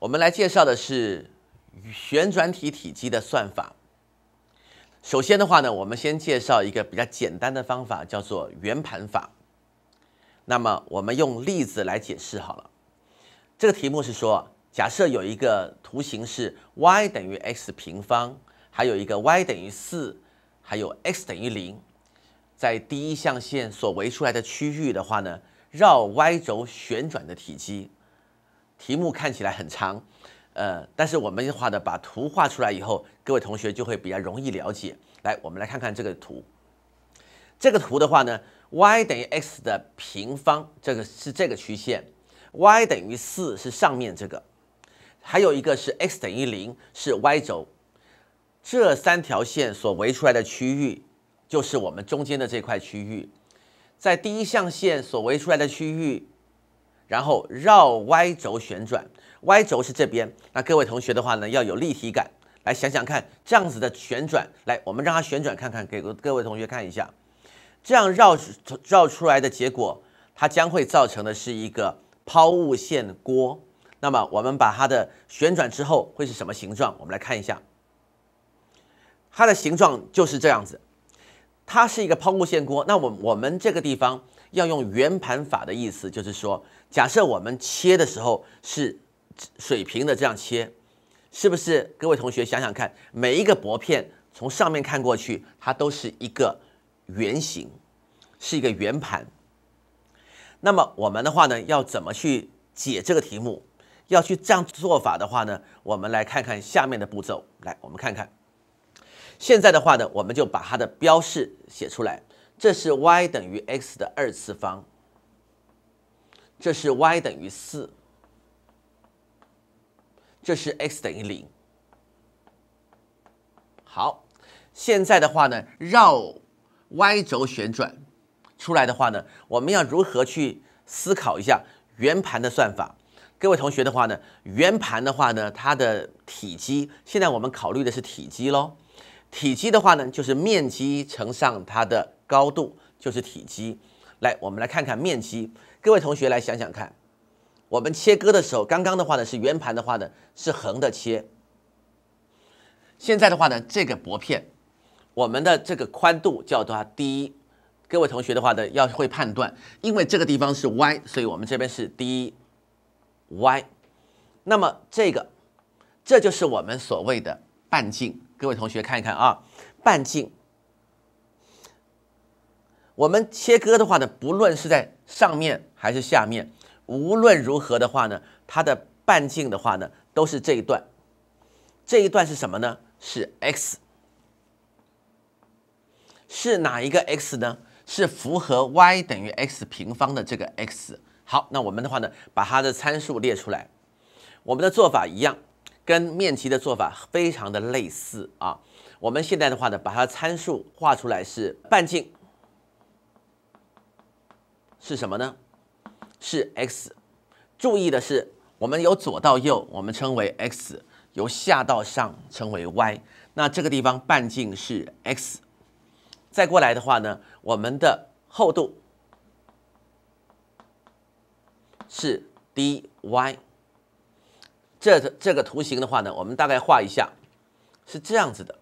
我们来介绍的是旋转体体积的算法。首先的话呢，我们先介绍一个比较简单的方法，叫做圆盘法。那么我们用例子来解释好了。这个题目是说，假设有一个图形是 y 等于 x 平方，还有一个 y 等于四，还有 x 等于零，在第一象限所围出来的区域的话呢，绕 y 轴旋转的体积。题目看起来很长，呃，但是我们画的把图画出来以后，各位同学就会比较容易了解。来，我们来看看这个图。这个图的话呢，y 等于 x 的平方，这个是这个曲线；y 等于4是上面这个，还有一个是 x 等于0是 y 轴。这三条线所围出来的区域，就是我们中间的这块区域，在第一象限所围出来的区域。然后绕 y 轴旋转，y 轴是这边。那各位同学的话呢，要有立体感，来想想看，这样子的旋转，来，我们让它旋转看看，给各位同学看一下，这样绕绕出来的结果，它将会造成的是一个抛物线锅。那么我们把它的旋转之后会是什么形状？我们来看一下，它的形状就是这样子，它是一个抛物线锅。那我我们这个地方要用圆盘法的意思，就是说。假设我们切的时候是水平的，这样切，是不是各位同学想想看，每一个薄片从上面看过去，它都是一个圆形，是一个圆盘。那么我们的话呢，要怎么去解这个题目？要去这样做法的话呢，我们来看看下面的步骤。来，我们看看，现在的话呢，我们就把它的标示写出来，这是 y 等于 x 的二次方。这是 y 等于四，这是 x 等于零。好，现在的话呢，绕 y 轴旋转出来的话呢，我们要如何去思考一下圆盘的算法？各位同学的话呢，圆盘的话呢，它的体积，现在我们考虑的是体积喽。体积的话呢，就是面积乘上它的高度，就是体积。来，我们来看看面积。各位同学来想想看，我们切割的时候，刚刚的话呢是圆盘的话呢是横的切，现在的话呢这个薄片，我们的这个宽度叫它低。各位同学的话呢要会判断，因为这个地方是 y，所以我们这边是低，y。那么这个，这就是我们所谓的半径。各位同学看一看啊，半径。我们切割的话呢，不论是在上面。还是下面，无论如何的话呢，它的半径的话呢，都是这一段，这一段是什么呢？是 x，是哪一个 x 呢？是符合 y 等于 x 平方的这个 x。好，那我们的话呢，把它的参数列出来，我们的做法一样，跟面积的做法非常的类似啊。我们现在的话呢，把它参数画出来是半径，是什么呢？是 x，注意的是，我们由左到右，我们称为 x；由下到上称为 y。那这个地方半径是 x，再过来的话呢，我们的厚度是 dy。这这个图形的话呢，我们大概画一下，是这样子的。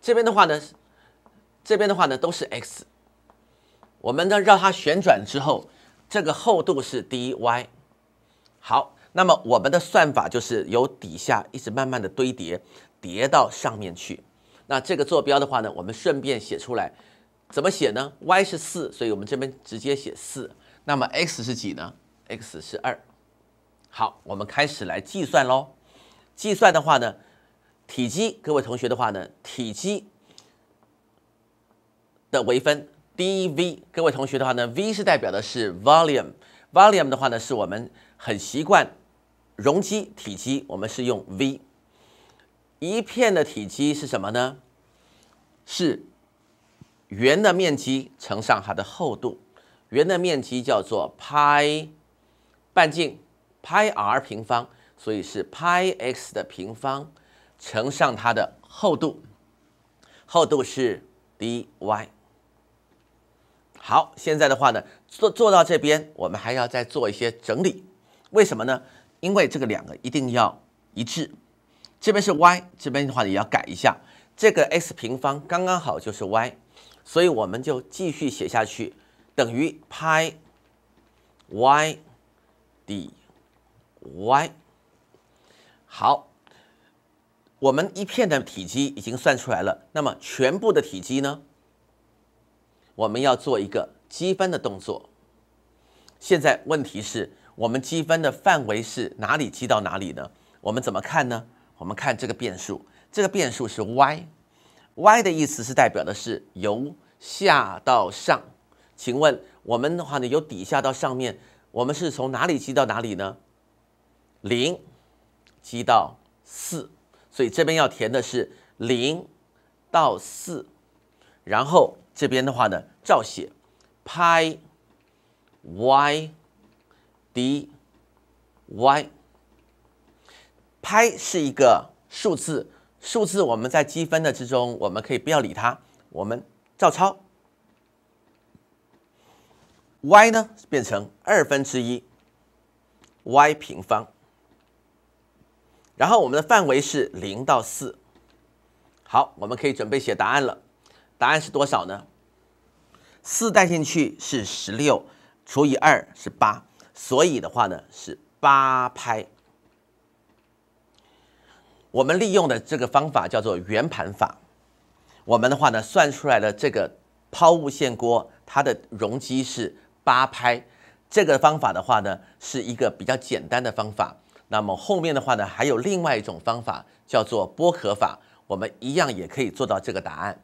这边的话呢，这边的话呢，都是 x。我们呢让它旋转之后，这个厚度是 dy。好，那么我们的算法就是由底下一直慢慢的堆叠，叠到上面去。那这个坐标的话呢，我们顺便写出来。怎么写呢？y 是四，所以我们这边直接写四。那么 x 是几呢？x 是二。好，我们开始来计算喽。计算的话呢，体积，各位同学的话呢，体积的微分。d v，各位同学的话呢，v 是代表的是 volume，volume 的话呢是我们很习惯容积、体积，我们是用 v。一片的体积是什么呢？是圆的面积乘上它的厚度。圆的面积叫做 pi 半径 pi r 平方，所以是 pi x 的平方乘上它的厚度，厚度是 dy。好，现在的话呢，做做到这边，我们还要再做一些整理。为什么呢？因为这个两个一定要一致。这边是 y，这边的话也要改一下。这个 x 平方刚刚好就是 y，所以我们就继续写下去，等于派 y dy。好，我们一片的体积已经算出来了，那么全部的体积呢？我们要做一个积分的动作。现在问题是，我们积分的范围是哪里积到哪里呢？我们怎么看呢？我们看这个变数，这个变数是 y，y 的意思是代表的是由下到上。请问我们的话呢，由底下到上面，我们是从哪里积到哪里呢？零积到四，所以这边要填的是零到四，然后。这边的话呢，照写，拍 y dy，拍是一个数字，数字我们在积分的之中，我们可以不要理它，我们照抄。y 呢变成二分之一 y 平方，然后我们的范围是零到四。好，我们可以准备写答案了，答案是多少呢？四代进去是十六，除以二是八，所以的话呢是八拍。我们利用的这个方法叫做圆盘法，我们的话呢算出来的这个抛物线锅它的容积是八拍。这个方法的话呢是一个比较简单的方法。那么后面的话呢还有另外一种方法叫做剥壳法，我们一样也可以做到这个答案。